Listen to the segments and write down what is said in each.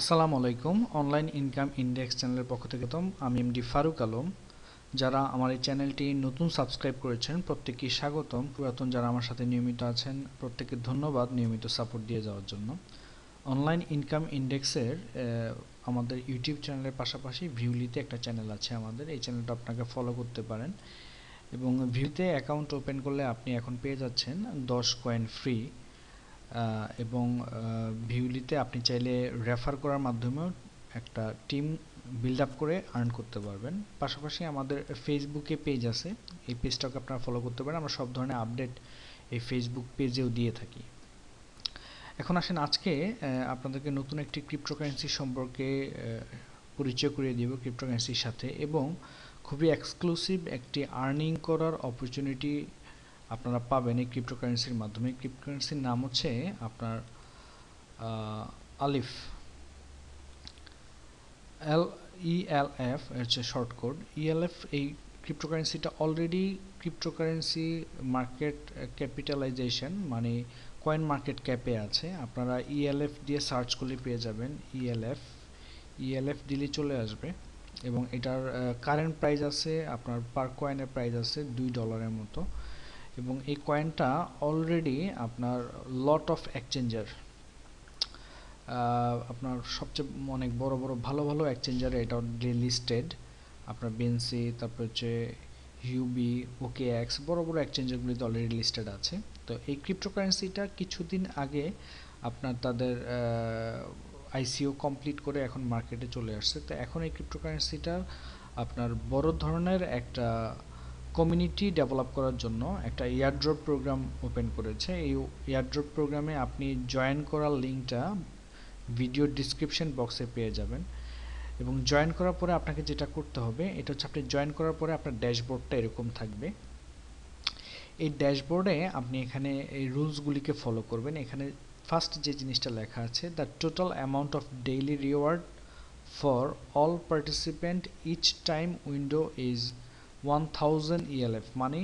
আসসালামু আলাইকুম online income index চ্যানেলের পক্ষ থেকে আমি এমডি ফারুক আলম যারা আমার এই চ্যানেলটি নতুন সাবস্ক্রাইব করেছেন প্রত্যেককে স্বাগতম পুরাতন যারা আমার সাথে নিয়মিত আছেন প্রত্যেককে ধন্যবাদ নিয়মিত সাপোর্ট দিয়ে যাওয়ার জন্য অনলাইন ইনকাম ইন্ডেক্সের আমাদের ইউটিউব চ্যানেলের পাশাপাশি ভিউলিতে একটা চ্যানেল আছে আমাদের এই চ্যানেলটা আপনাকে ফলো করতে পারেন এবং ভিউতে অ্যাকাউন্ট ওপেন করলে আপনি এখন পেয়ে যাচ্ছেন দশ কয়েন ফ্রি এবং ভিউলিতে আপনি চাইলে রেফার করার মাধ্যমেও একটা টিম বিল্ড আপ করে আর্ন করতে পারবেন পাশাপাশি আমাদের ফেসবুকে পেজ আছে এই পেজটাকে আপনারা ফলো করতে পারেন আমরা সব ধরনের আপডেট এই ফেসবুক পেজেও দিয়ে থাকি এখন আসেন আজকে আপনাদেরকে নতুন একটি ক্রিপ্টোকারেন্সি সম্পর্কে পরিচয় করিয়ে দিব ক্রিপ্টোকারেন্সির সাথে এবং খুবই এক্সক্লুসিভ একটি আর্নিং করার অপরচুনিটি আপনারা পাবেন এই ক্রিপ্টোকারেন্সির মাধ্যমে ক্রিপ্টোকারেন্সির নাম হচ্ছে আপনার আলিফ এল ইএলএফ এর হচ্ছে শর্ট কোড এফ এই ক্রিপ্টোকারেন্সিটা অলরেডি ক্রিপ্টোকারেন্সি মার্কেট ক্যাপিটালাইজেশন মানে কয়েন মার্কেট ক্যাপে আছে আপনারা ইএলএফ e দিয়ে সার্চ করলে পেয়ে যাবেন এফ এল এফ দিলে চলে আসবে এবং এটার কারেন্ট প্রাইস আছে আপনার পার কয়েনের প্রাইস আছে দুই ডলারের মতো এবং এই কয়েনটা অলরেডি আপনার লট অফ এক্সচেঞ্জার আপনার সবচেয়ে অনেক বড় বড় ভালো ভালো এক্সচেঞ্জার এটা অলরেডি লিস্টেড আপনার বেনসি তারপর হচ্ছে ইউবি ওকে এক্স বড় বড় এক্সচেঞ্জারগুলিতে অলরেডি লিস্টেড আছে তো এই ক্রিপ্টোকারেন্সিটা কিছুদিন আগে আপনার তাদের আইসিও কমপ্লিট করে এখন মার্কেটে চলে আসছে তো এখন এই ক্রিপ্টোকারেন্সিটা আপনার বড় ধরনের একটা কমিউনিটি ডেভেলপ করার জন্য একটা এয়ারড্রপ প্রোগ্রাম ওপেন করেছে এই এয়ারড্রপ প্রোগ্রামে আপনি জয়েন করার লিঙ্কটা ভিডিও ডিসক্রিপশন বক্সে পেয়ে যাবেন এবং জয়েন করার পরে আপনাকে যেটা করতে হবে এটা হচ্ছে আপনি জয়েন করার পরে আপনার ড্যাশবোর্ডটা এরকম থাকবে এই ড্যাশবোর্ডে আপনি এখানে এই রুলসগুলিকে ফলো করবেন এখানে ফার্স্ট যে জিনিসটা লেখা আছে the total amount of daily reward for all participant each time window is one thousand ELF মানে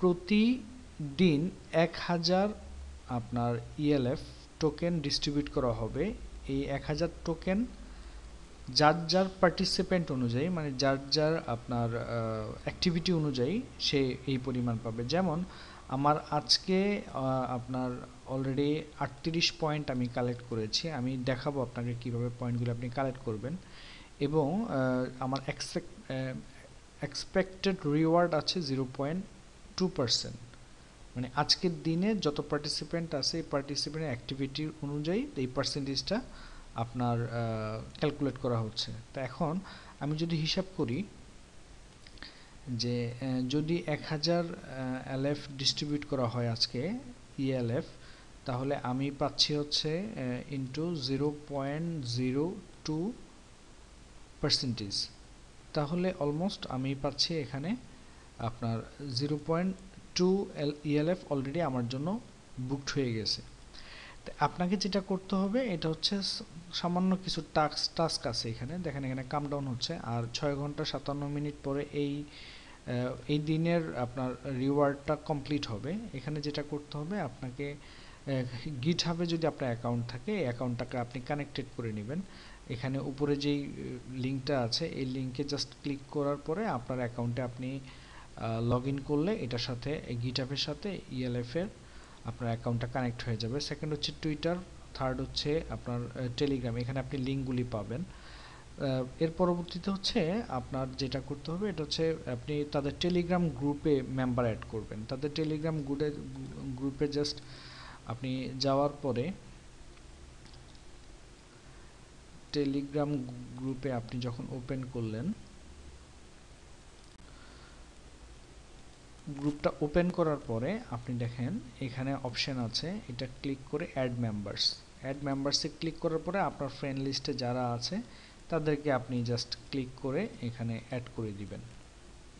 প্রতিদিন এক হাজার আপনার ইএলএফ টোকেন ডিস্ট্রিবিউট করা হবে এই এক হাজার টোকেন যার যার পার্টিসিপেন্ট অনুযায়ী মানে যার যার আপনার অ্যাক্টিভিটি অনুযায়ী সে এই পরিমাণ পাবে যেমন আমার আজকে আপনার অলরেডি আটত্রিশ পয়েন্ট আমি কালেক্ট করেছি আমি দেখাবো আপনাকে কিভাবে পয়েন্টগুলো আপনি কালেক্ট করবেন এবং আমার এক্সপেক্টেড রিওয়ার্ড আছে জিরো পয়েন্ট টু পার্সেন্ট মানে আজকের দিনে যত পার্টিসিপেন্ট আছে এই পার্টিসিপেন্টের অ্যাক্টিভিটি অনুযায়ী এই পার্সেন্টেজটা আপনার ক্যালকুলেট করা হচ্ছে তা এখন আমি যদি হিসাব করি যে যদি এক হাজার এলএফ ডিস্ট্রিবিউট করা হয় আজকে ইএলএফ তাহলে আমি পাচ্ছি হচ্ছে into zero point zero two percentage তাহলে অলমোস্ট আমি পাচ্ছি এখানে আপনার zero point two L ELF already আমার জন্য বুকড হয়ে গেছে আপনাকে যেটা করতে হবে এটা হচ্ছে সামান্য কিছু টাস্ক টাস্ক আছে এখানে দেখেন এখানে কামডাউন হচ্ছে আর ছয় ঘন্টা সাতান্ন মিনিট পরে এই এই দিনের আপনার রিওয়ার্ডটা কমপ্লিট হবে এখানে যেটা করতে হবে আপনাকে গিট হাবে যদি আপনার অ্যাকাউন্ট থাকে এই অ্যাকাউন্টটাকে আপনি কানেক্টেড করে নেবেন এখানে উপরে যেই লিঙ্কটা আছে এই লিঙ্কে জাস্ট ক্লিক করার পরে আপনার অ্যাকাউন্টে আপনি লগ ইন করলে এটার সাথে গিটাফের সাথে ইএলএফের আপনার অ্যাকাউন্টটা কানেক্ট হয়ে যাবে সেকেন্ড হচ্ছে টুইটার থার্ড হচ্ছে আপনার টেলিগ্রাম এখানে আপনি লিঙ্কগুলি পাবেন এর পরবর্তীতে হচ্ছে আপনার যেটা করতে হবে এটা হচ্ছে আপনি তাদের টেলিগ্রাম গ্রুপে মেম্বার অ্যাড করবেন তাদের টেলিগ্রাম গ্রুপে গ্রুপে জাস্ট আপনি যাওয়ার পরে টেলিগ্রাম গ্রুপে আপনি যখন ওপেন করলেন গ্রুপটা ওপেন করার পরে আপনি দেখেন এখানে অপশান আছে এটা ক্লিক করে অ্যাড মেম্বার্স অ্যাড মেম্বার্সে ক্লিক করার পরে আপনার ফ্রেন্ড লিস্টে যারা আছে তাদেরকে আপনি জাস্ট ক্লিক করে এখানে অ্যাড করে দিবেন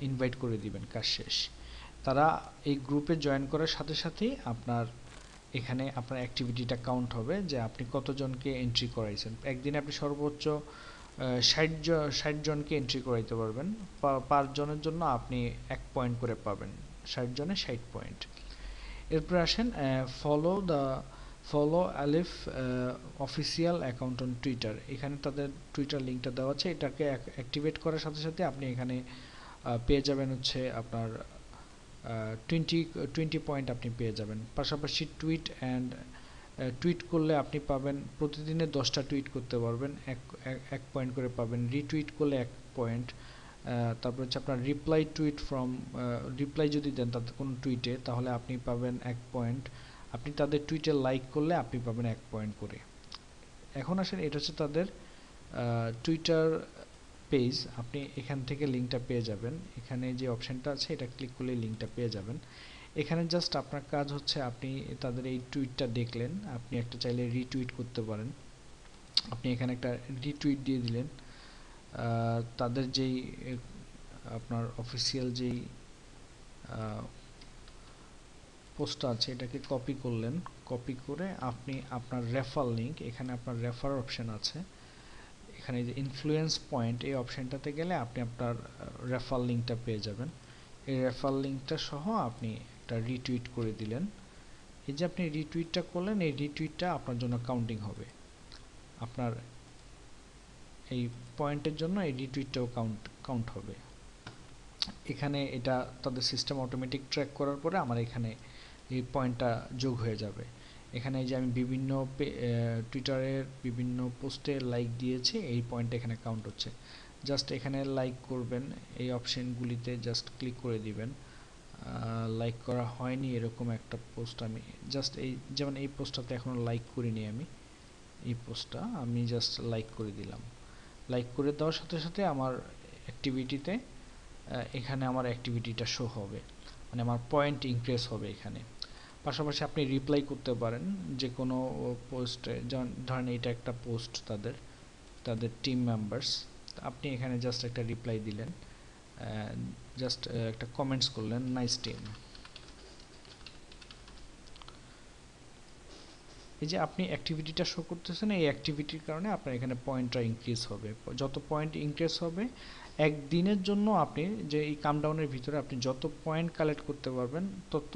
ইনভাইট করে দিবেন কাজ শেষ তারা এই গ্রুপে জয়েন করার সাথে সাথেই আপনার এখানে আপনার অ্যাক্টিভিটিটা কাউন্ট হবে যে আপনি কতজনকে এন্ট্রি করাইছেন একদিনে আপনি সর্বোচ্চ ষাট জন ষাট জনকে এন্ট্রি করাইতে পারবেন পাঁচজনের জনের জন্য আপনি এক পয়েন্ট করে পাবেন ষাট জনে ষাট পয়েন্ট এরপরে আসেন follow the follow aelf official account on Twitter এখানে তাদের টুইটার লিঙ্কটা দেওয়া আছে এটাকে অ্যাক্টিভেট করার সাথে সাথে আপনি এখানে পেয়ে যাবেন হচ্ছে আপনার টোয়েন্টি টোয়েন্টি পয়েন্ট আপনি পেয়ে যাবেন পাশাপাশি টুইট অ্যান্ড টুইট করলে আপনি পাবেন প্রতিদিনে দশটা টুইট করতে পারবেন এক এক পয়েন্ট করে পাবেন রিটুইট করলে এক পয়েন্ট তারপর হচ্ছে আপনার রিপ্লাই টুইট ফ্রম রিপ্লাই যদি দেন তাদের কোনো টুইটে তাহলে আপনি পাবেন এক পয়েন্ট আপনি তাদের টুইটে লাইক করলে আপনি পাবেন এক পয়েন্ট করে এখন আসেন এটা হচ্ছে তাদের টুইটার পেজ আপনি এখান থেকে লিঙ্কটা পেয়ে যাবেন এখানে যে অপশানটা আছে এটা ক্লিক করলে লিঙ্কটা পেয়ে যাবেন এখানে জাস্ট আপনার কাজ হচ্ছে আপনি তাদের এই টুইটটা দেখলেন আপনি একটা চাইলে রিটুইট করতে পারেন আপনি এখানে একটা রিটুইট দিয়ে দিলেন তাদের যেই আপনার অফিসিয়াল যেই পোস্টটা আছে এটাকে কপি করলেন কপি করে আপনি আপনার রেফার লিঙ্ক এখানে আপনার রেফার অপশান আছে এখানে যে ইনফ্লুয়েন্স পয়েন্ট এই অপশানটাতে গেলে আপনি আপনার রেফার লিঙ্কটা পেয়ে যাবেন এই রেফার লিঙ্কটা সহ আপনি একটা রিটুইট করে দিলেন এই যে আপনি রিটুইটটা করলেন এই রিটুইটটা আপনার জন্য কাউন্টিং হবে আপনার এই পয়েন্টের জন্য এই রিটুইটটাও কাউন্ট কাউন্ট হবে এখানে এটা তাদের সিস্টেম অটোমেটিক ট্র্যাক করার পরে আমার এখানে এই পয়েন্টটা যোগ হয়ে যাবে এখানে এই যে আমি বিভিন্ন টুইটারের বিভিন্ন পোস্টে লাইক দিয়েছি এই পয়েন্ট এখানে কাউন্ট হচ্ছে জাস্ট এখানে লাইক করবেন এই অপশানগুলিতে জাস্ট ক্লিক করে দিবেন লাইক করা হয়নি এরকম একটা পোস্ট আমি জাস্ট এই যেমন এই পোস্টটাতে এখনও লাইক করিনি আমি এই পোস্টটা আমি জাস্ট লাইক করে দিলাম লাইক করে দেওয়ার সাথে সাথে আমার অ্যাক্টিভিটিতে এখানে আমার অ্যাক্টিভিটিটা শো হবে মানে আমার পয়েন্ট ইনক্রিজ হবে এখানে পাশাপাশি আপনি রিপ্লাই করতে পারেন যে কোনো পোস্টে যেমন ধরেন এটা একটা পোস্ট তাদের তাদের টিম মেম্বার্স আপনি এখানে জাস্ট একটা রিপ্লাই দিলেন জাস্ট একটা কমেন্টস করলেন নাইস টিম এই যে আপনি অ্যাক্টিভিটিটা শো করতেছেন এই অ্যাক্টিভিটির কারণে আপনার এখানে পয়েন্টটা ইনক্রিজ হবে যত পয়েন্ট ইনক্রিজ হবে একদিনের জন্য আপনি যে এই কামডাউনের ভিতরে আপনি যত পয়েন্ট কালেক্ট করতে পারবেন তত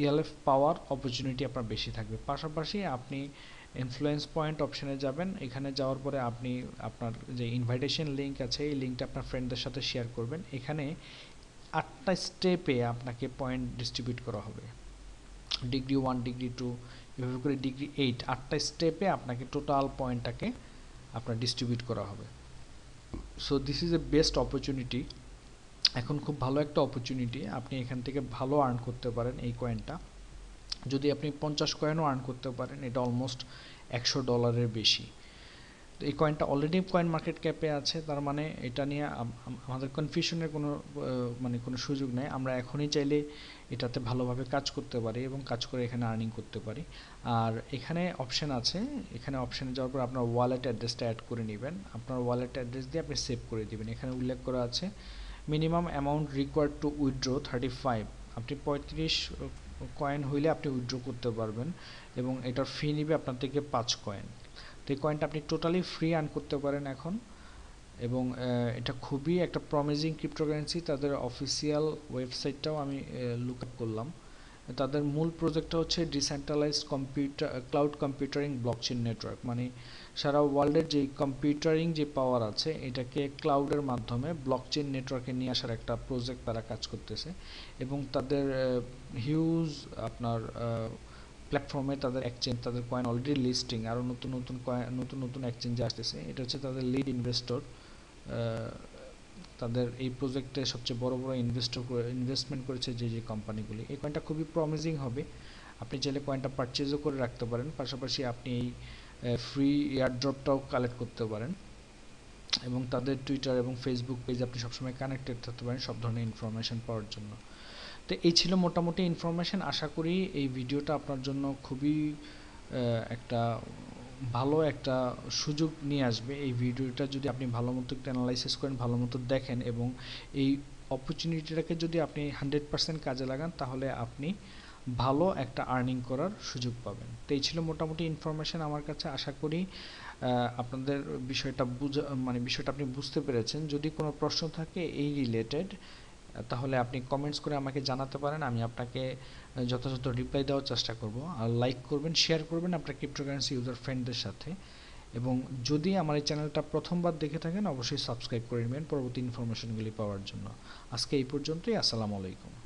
ইএলএফ e পাওয়ার অপরচুনিটি আপনার বেশি থাকবে পাশাপাশি আপনি ইনফ্লুয়েন্স পয়েন্ট অপশানে যাবেন এখানে যাওয়ার পরে আপনি আপনার যে ইনভাইটেশন লিঙ্ক আছে এই লিঙ্কটা আপনার ফ্রেন্ডদের সাথে শেয়ার করবেন এখানে আটটা স্টেপে আপনাকে পয়েন্ট ডিস্ট্রিবিউট করা হবে ডিগ্রি ওয়ান ডিগ্রি টু এভাবে করে ডিগ্রি এইট আটটা স্টেপে আপনাকে টোটাল পয়েন্টটাকে আপনার ডিস্ট্রিবিউট করা হবে so this is a best opportunity এখন খুব ভালো একটা অপরচুনিটি আপনি এখান থেকে ভালো আর্ন করতে পারেন এই কয়েনটা যদি আপনি পঞ্চাশ কয়েনও আর্ন করতে পারেন এটা অলমোস্ট একশো ডলারের বেশি তো এই কয়েনটা অলরেডি কয়েন মার্কেট ক্যাপে আছে তার মানে এটা নিয়ে আমাদের কনফিউশনের কোনো মানে কোনো সুযোগ নেই আমরা এখনই চাইলে এটাতে ভালোভাবে কাজ করতে পারি এবং কাজ করে এখানে আর্নিং করতে পারি আর এখানে অপশান আছে এখানে অপশানে যাওয়ার পর আপনার ওয়ালেট অ্যাড্রেসটা অ্যাড করে নেবেন আপনার ওয়ালেট অ্যাড্রেস দিয়ে আপনি সেভ করে দেবেন এখানে উল্লেখ করা আছে minimum amount required to withdraw thirty five আপনি পঁয়ত্রিশ কয়েন হইলে আপনি উইথড্রো করতে পারবেন এবং এটার ফি নিবে আপনার থেকে পাঁচ কয়েন তো এই কয়েনটা আপনি টোটালি ফ্রি আর্ন করতে পারেন এখন এবং এটা খুবই একটা প্রমিজিং ক্রিপ্টোকারেন্সি তাদের অফিসিয়াল ওয়েবসাইটটাও আমি লুক আপ করলাম তাদের মূল প্রজেক্টটা হচ্ছে decentralise computer cloud computing blockchain network মানে সারা ওয়ার্ল্ডের যে কম্পিউটারিং যে পাওয়ার আছে এটাকে ক্লাউডের মাধ্যমে ব্লকচেন নেটওয়ার্কে নিয়ে আসার একটা প্রজেক্ট তারা কাজ করতেছে এবং তাদের হিউজ আপনার প্ল্যাটফর্মে তাদের এক্সচেঞ্জ তাদের কয়েন অলরেডি লিস্টিং আরও নতুন নতুন কয়েন নতুন নতুন এক্সচেঞ্জে আসতেছে এটা হচ্ছে তাদের লিড ইনভেস্টর তাদের এই প্রজেক্টে সবচেয়ে বড় বড় ইনভেস্ট ইনভেস্টমেন্ট করেছে যে যে কোম্পানিগুলি এই কয়েনটা খুবই প্রমিজিং হবে আপনি চাইলে কয়েনটা পারচেজও করে রাখতে পারেন পাশাপাশি আপনি এই ফ্রি এয়ারড্রপটাও কালেক্ট করতে পারেন এবং তাদের টুইটার এবং ফেসবুক পেজ আপনি সবসময় কানেক্টেড থাকতে পারেন সব ধরনের ইনফরমেশান পাওয়ার জন্য তো এই ছিল মোটামুটি ইনফরমেশান আশা করি এই ভিডিওটা আপনার জন্য খুবই একটা ভালো একটা সুযোগ নিয়ে আসবে এই ভিডিওটা যদি আপনি ভালো মতো একটু অ্যানালাইসিস করেন ভালো মতো দেখেন এবং এই অপরচুনিটিটাকে যদি আপনি হান্ড্রেড পার্সেন্ট কাজে লাগান তাহলে আপনি ভালো একটা আর্নিং করার সুযোগ পাবেন তো এই ছিল মোটামুটি ইনফরমেশান আমার কাছে আশা করি আপনাদের বিষয়টা বুঝা মানে বিষয়টা আপনি বুঝতে পেরেছেন যদি কোনো প্রশ্ন থাকে এই রিলেটেড তাহলে আপনি কমেন্টস করে আমাকে জানাতে পারেন আমি আপনাকে যথাযথ রিপ্লাই দেওয়ার চেষ্টা করব আর লাইক করবেন শেয়ার করবেন আপনার ক্রিপ্টোকারেন্সি ইউজার ফ্রেন্ডদের সাথে এবং যদি আমার এই চ্যানেলটা প্রথমবার দেখে থাকেন অবশ্যই সাবস্ক্রাইব করে নেবেন পরবর্তী ইনফরমেশনগুলি পাওয়ার জন্য আজকে এই পর্যন্তই আসসালামু আলাইকুম